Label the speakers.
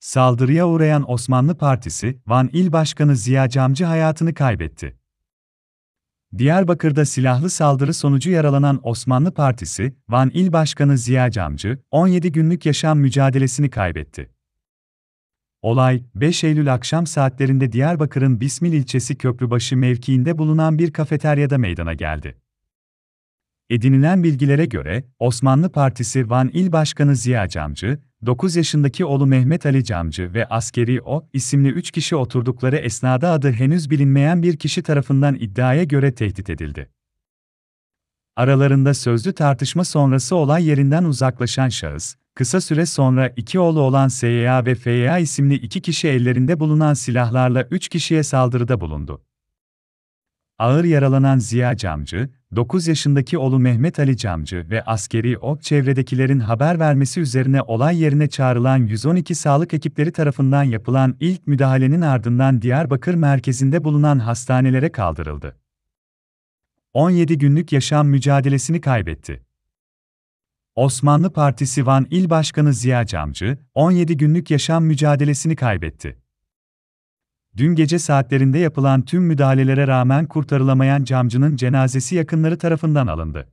Speaker 1: Saldırıya uğrayan Osmanlı Partisi, Van İl Başkanı Ziya Camcı hayatını kaybetti. Diyarbakır'da silahlı saldırı sonucu yaralanan Osmanlı Partisi, Van İl Başkanı Ziya Camcı, 17 günlük yaşam mücadelesini kaybetti. Olay, 5 Eylül akşam saatlerinde Diyarbakır'ın Bismil ilçesi Köprübaşı mevkiinde bulunan bir kafeteryada meydana geldi. Edinilen bilgilere göre, Osmanlı Partisi Van İl Başkanı Ziya Camcı, 9 yaşındaki oğlu Mehmet Ali Camcı ve askeri O isimli 3 kişi oturdukları esnada adı henüz bilinmeyen bir kişi tarafından iddiaya göre tehdit edildi. Aralarında sözlü tartışma sonrası olay yerinden uzaklaşan şahıs, kısa süre sonra iki oğlu olan SYA ve FYA isimli iki kişi ellerinde bulunan silahlarla üç kişiye saldırıda bulundu. Ağır yaralanan Ziya Camcı, 9 yaşındaki oğlu Mehmet Ali Camcı ve askeri ok çevredekilerin haber vermesi üzerine olay yerine çağrılan 112 sağlık ekipleri tarafından yapılan ilk müdahalenin ardından Diyarbakır merkezinde bulunan hastanelere kaldırıldı. 17 günlük yaşam mücadelesini kaybetti. Osmanlı Partisi Van İl Başkanı Ziya Camcı, 17 günlük yaşam mücadelesini kaybetti. Dün gece saatlerinde yapılan tüm müdahalelere rağmen kurtarılamayan camcının cenazesi yakınları tarafından alındı.